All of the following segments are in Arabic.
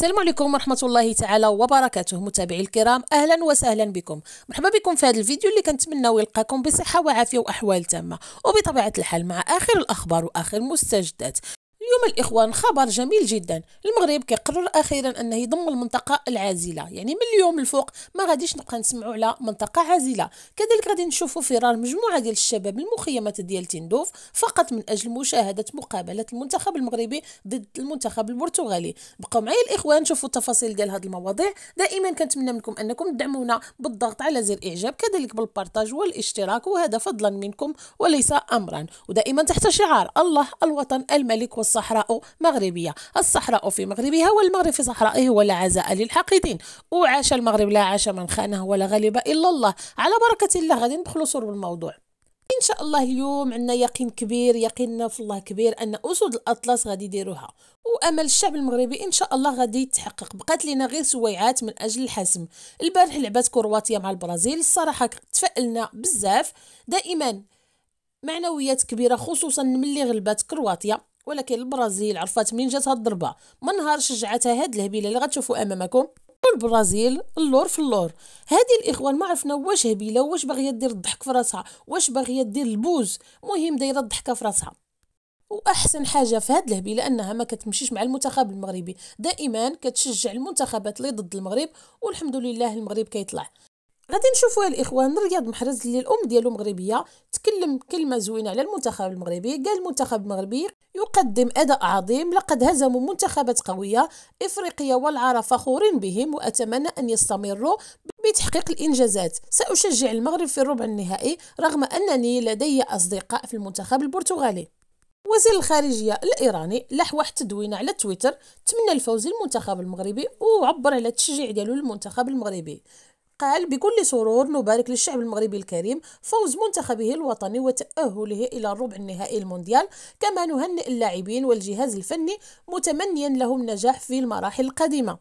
السلام عليكم ورحمه الله تعالى وبركاته متابعي الكرام اهلا وسهلا بكم مرحبا بكم في هذا الفيديو اللي كنتمناو يلقاكم بصحه وعافيه واحوال تامه وبطبيعه الحال مع اخر الاخبار واخر المستجدات اليوم الإخوان خبر جميل جدا المغرب كيقرر أخيرا أنه يضم المنطقة العازلة يعني من اليوم الفوق ما غاديش نبقى نسمعوا على منطقة عازلة كذلك غادي نشوفوا فرار مجموعة ديال الشباب المخيمات ديال تندوف فقط من أجل مشاهدة مقابلة المنتخب المغربي ضد المنتخب البرتغالي بقوا معايا الإخوان شوفوا التفاصيل ديال هذه المواضيع دائما كنتمنى منكم أنكم تدعمونا بالضغط على زر إعجاب كذلك بالبارتاج والاشتراك وهذا فضلا منكم وليس أمرا ودائما تحت شعار الله الوطن الملك والصحة الصحراء مغربية الصحراء في مغربها والمغرب في صحرائه ولا عزاء للحاقدين وعاش المغرب لا عاش من خانه ولا غلب إلا الله على بركة الله غادي ندخلوا صور بالموضوع ان شاء الله اليوم عندنا يقين كبير يقيننا في الله كبير ان اسود الاطلس غادي يديروها وامل الشعب المغربي ان شاء الله غادي يتحقق بقات لنا غير سويعات من اجل الحسم البارح لعبات كرواتيا مع البرازيل الصراحه تفائلنا بزاف دائما معنويات كبيره خصوصا ملي غلبات كرواتيا ولكن البرازيل عرفات منين جات هاد الضربه من نهار شجعتها هاد الهبيله اللي غتشوفوا امامكم والبرازيل اللور في اللور هذه الاخوان ما عرفنا واش هبيله واش باغيه دير الضحك في راسها واش باغيه دير البوز مهم دايره الضحكه في راسها واحسن حاجه في هاد الهبيله انها ما كتمشيش مع المنتخب المغربي دائما كتشجع المنتخبات اللي ضد المغرب والحمد لله المغرب كيطلع غادي نشوفوا الاخوان رياض محرز اللي الام ديالو مغربيه تكلم كلمه زوينه على المنتخب المغربي قال المنتخب المغربي يقدم اداء عظيم لقد هزموا منتخبات قويه افريقيه والعرب فخورين بهم واتمنى ان يستمروا بتحقيق الانجازات ساشجع المغرب في الربع النهائي رغم انني لدي اصدقاء في المنتخب البرتغالي وزير الخارجية الإيراني واحد تدوينة على تويتر تمنى الفوز للمنتخب المغربي وعبر على التشجيع ديالو للمنتخب المغربي قال بكل سرور نبارك للشعب المغربي الكريم فوز منتخبه الوطني وتأهله إلى الربع النهائي المونديال كما نهنئ اللاعبين والجهاز الفني متمنيا لهم النجاح في المراحل القادمة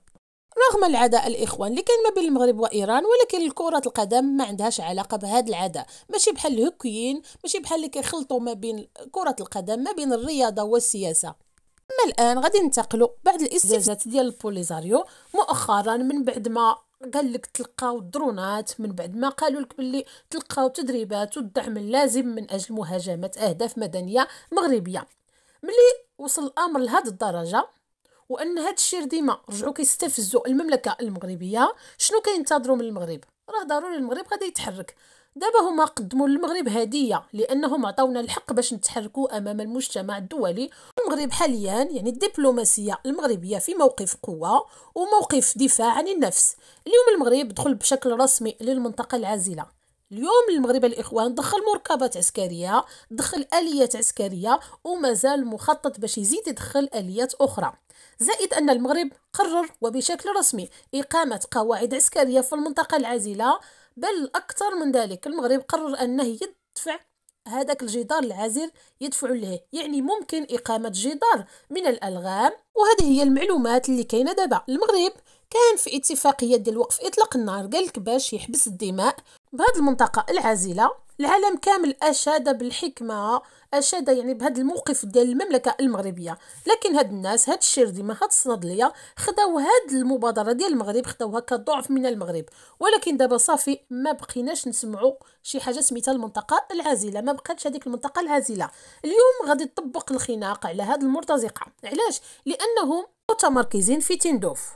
رغم العداء الاخوان اللي كان ما بين المغرب وايران ولكن كره القدم ما عندهاش علاقه بهذا العداء ماشي بحال الهوكيين ماشي بحال اللي كيخلطوا ما بين كره القدم ما بين الرياضه والسياسه اما الان غادي ننتقلوا بعد الاستفزازات ديال البوليزاريو مؤخرا من بعد ما قال لك تلقاو الدرونات من بعد ما قالوا لك باللي تلقاو تدريبات والدعم اللازم من اجل مهاجمه اهداف مدنيه مغربيه ملي وصل الامر لهاد الدرجه وان هاد الشير ديما رجعوا كيستفزوا المملكه المغربيه شنو كينتظروا من المغرب راه ضروري المغرب غادي يتحرك دابا هما قدموا للمغرب هديه لانهم عطاونا الحق باش نتحركوا امام المجتمع الدولي المغرب حاليا يعني الدبلوماسيه المغربيه في موقف قوه وموقف دفاع عن النفس اليوم المغرب دخل بشكل رسمي للمنطقه العازله اليوم المغرب الاخوان دخل مركبات عسكريه دخل اليات عسكريه ومازال مخطط باش يزيد يدخل اليات اخرى زائد ان المغرب قرر وبشكل رسمي اقامه قواعد عسكريه في المنطقه العازله بل أكثر من ذلك المغرب قرر أنه يدفع هذاك الجدار العازل يدفع له يعني ممكن إقامة جدار من الألغام وهذه هي المعلومات اللي كاينة دابا المغرب كان في اتفاقية ديال وقف إطلاق النار قالك باش يحبس الدماء بهذه المنطقة العازلة العالم كامل اشاد بالحكمه اشاد يعني بهذا الموقف ديال المملكه المغربيه لكن هاد الناس هاد الشردي هاد الصنادليه خداو هاد المبادره ديال المغرب خداوها كضعف من المغرب ولكن دابا صافي ما بقيناش نسمعوا شي حاجه سميتها المنطقه العازله ما بقاتش هذيك المنطقه العازله اليوم غادي تطبق الخناق على هاد المرتزقه علاش لانهم متمركزين في تندوف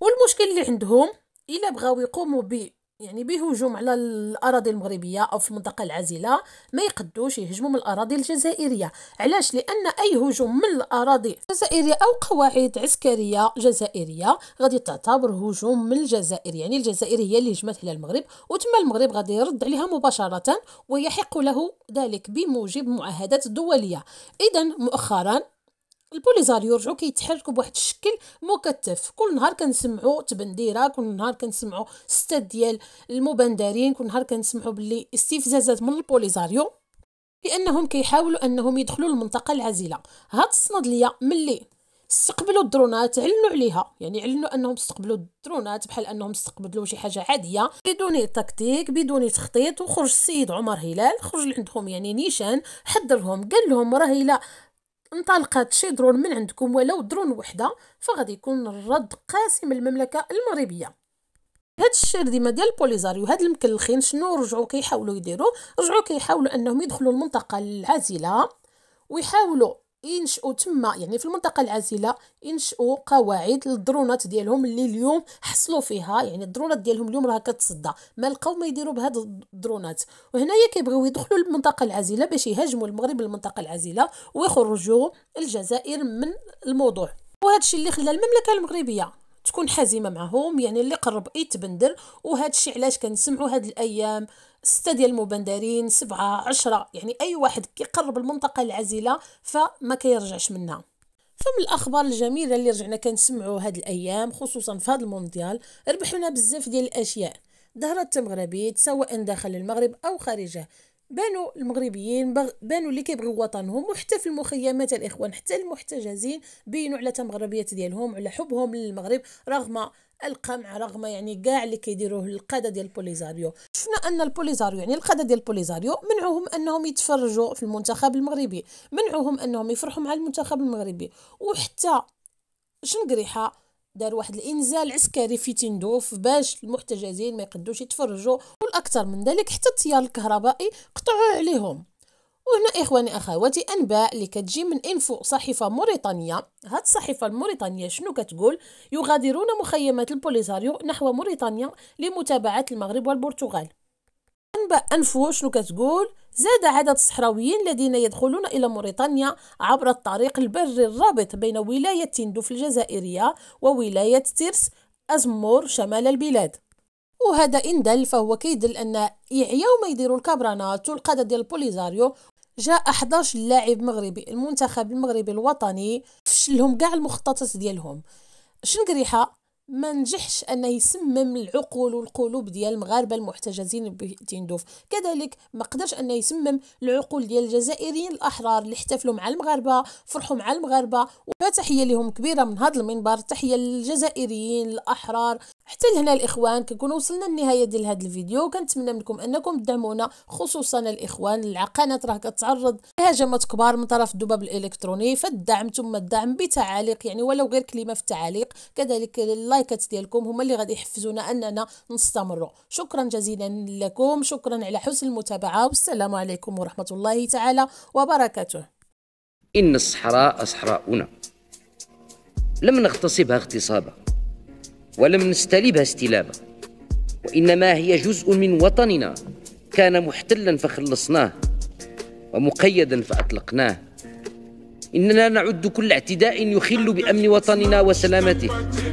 والمشكل اللي عندهم الا بغاو يقوموا ب يعني بهجوم على الاراضي المغربيه او في المنطقه العازله ما يقدوش يهجموا من الاراضي الجزائريه علاش لان اي هجوم من الاراضي الجزائريه او قواعد عسكريه جزائريه غادي تعتبر هجوم من الجزائر يعني الجزائر هي اللي هجمت على المغرب وتما المغرب غادي يرد عليها مباشره ويحق له ذلك بموجب معاهدات دوليه اذا مؤخرا البوليزار يرجعوا كيتحركوا بواحد الشكل مكثف كل نهار كنسمعوا تبنديره كل نهار كنسمعوا ستات ديال المبندرين كل نهار كنسمعوا باللي استفزازات من البوليزاريو لانهم كيحاولوا انهم يدخلوا المنطقه العزله هاد الصنادليه ملي استقبلوا الدرونات علنوا عليها يعني علنوا انهم استقبلوا الدرونات بحال انهم استقبلوا شي حاجه عاديه بدون تكتيك بدون تخطيط وخرج السيد عمر هلال خرج لعندهم يعني نيشان حذرهم قال لهم راه الا انطلقت شي درون من عندكم ولو درون وحده فغادي يكون الرد قاسي من المملكه المغربيه هاد ديما ديال البوليزاريو هاد المكلخين شنو رجعوا كيحاولوا يديروا رجعوا كيحاولوا انهم يدخلوا المنطقه العازله ويحاولوا ينشئوا تما يعني في المنطقه العازله ينشئوا قواعد للدرونات ديالهم اللي اليوم حصلوا فيها يعني الدرونات ديالهم اليوم راه كتصدى ما لقاو ما يديروا بهاد الدرونات وهنايا كيبغيو يدخلوا المنطقه العازله باش يهاجموا المغرب المنطقه العازله ويخرجوا الجزائر من الموضوع وهذا الشيء اللي خلى المملكه المغربيه تكون حازمه معهم يعني اللي قرب يتبندر وهذا الشيء علاش كنسمعوا هاد الايام ستة ديال المبندرين سبعة عشرة يعني أي واحد كيقرب المنطقة العزلة فما كيرجعش منها فمن الاخبار الجميله اللي رجعنا كنسمعوا هاد الايام خصوصا في هاد المونديال ربحنا بزاف ديال الاشياء ظهرت التمغربيت سواء داخل المغرب او خارجه بانوا المغربيين بانوا اللي كيبغيو وطنهم وحتى في المخيمات الاخوان حتى المحتجزين بينوا على تمغربيه ديالهم على حبهم للمغرب رغم القمع رغم يعني كاع اللي كيديروه القاده ديال البوليزاريو شفنا ان البوليزاريو يعني القاده ديال البوليزاريو منعوهم انهم يتفرجوا في المنتخب المغربي منعوهم انهم يفرحوا مع المنتخب المغربي وحتى شنقريحه دار واحد الانزال عسكري في تندوف باش المحتجزين ما يقدوش يتفرجوا والاكثر من ذلك حتى التيار الكهربائي قطعوا عليهم وهنا اخواني اخواتي انباء اللي كتجي من انفو صحيفه موريتانيه هاد الصحيفه الموريتانيه شنو كتقول يغادرون مخيمات البوليزاريو نحو موريتانيا لمتابعه المغرب والبرتغال منبع أنفو شنو كتقول زاد عدد الصحراويين الذين يدخلون إلى موريتانيا عبر الطريق البري الرابط بين ولاية تندوف الجزائرية وولاية تيرس أزمور شمال البلاد وهذا إن دل فهو كيدل أن يعياو ما يديروا الكابرانات والقادة ديال البوليزاريو جاء 11 لاعب مغربي المنتخب المغربي الوطني فشلهم كاع المخططات ديالهم شنقريحه ما نجحش انه يسمم العقول والقلوب ديال المغاربه المحتجزين بتندوف كذلك ما قدرش انه يسمم العقول ديال الجزائريين الاحرار اللي احتفلوا مع المغاربه فرحوا مع المغاربه وتحيه لهم كبيره من هذا المنبر تحيه للجزائريين الاحرار حتى لهنا الاخوان كنكون وصلنا للنهايه ديال هذا الفيديو كنتمنى منكم انكم تدعمونا خصوصا الاخوان العقانات راه كتعرض لهجمات كبار من طرف الدباب الالكتروني فالدعم ثم الدعم بتعاليق يعني ولو غير كلمه في التعاليق كذلك لل اللايكات ديالكم هما اللي غادي يحفزونا اننا نستمروا شكرا جزيلا لكم شكرا على حسن المتابعه والسلام عليكم ورحمه الله تعالى وبركاته ان الصحراء صحراؤنا لم نغتصبها اغتصابا ولم نستلبها استلابا وانما هي جزء من وطننا كان محتلا فخلصناه ومقيدا فاطلقناه اننا نعد كل اعتداء يخل بامن وطننا وسلامته